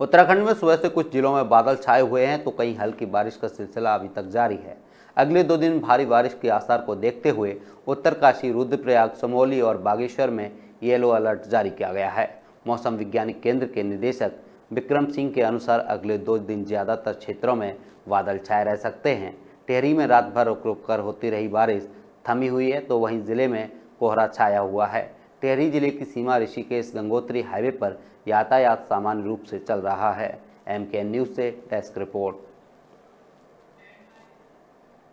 उत्तराखंड में सुबह से कुछ जिलों में बादल छाए हुए हैं तो कहीं हल्की बारिश का सिलसिला अभी तक जारी है अगले दो दिन भारी बारिश के आसार को देखते हुए उत्तरकाशी रुद्रप्रयाग चमोली और बागेश्वर में येलो अलर्ट जारी किया गया है मौसम विज्ञानिक केंद्र के निदेशक विक्रम सिंह के अनुसार अगले दो दिन ज़्यादातर क्षेत्रों में बादल छाए रह सकते हैं टेहरी में रात भर रुक रुक कर होती रही बारिश थमी हुई है तो वहीं ज़िले में कोहरा छाया हुआ है टेहरी जिले की सीमा ऋषिकेश गंगोत्री हाईवे पर यातायात सामान्य रूप से चल रहा है एम न्यूज़ से डेस्क रिपोर्ट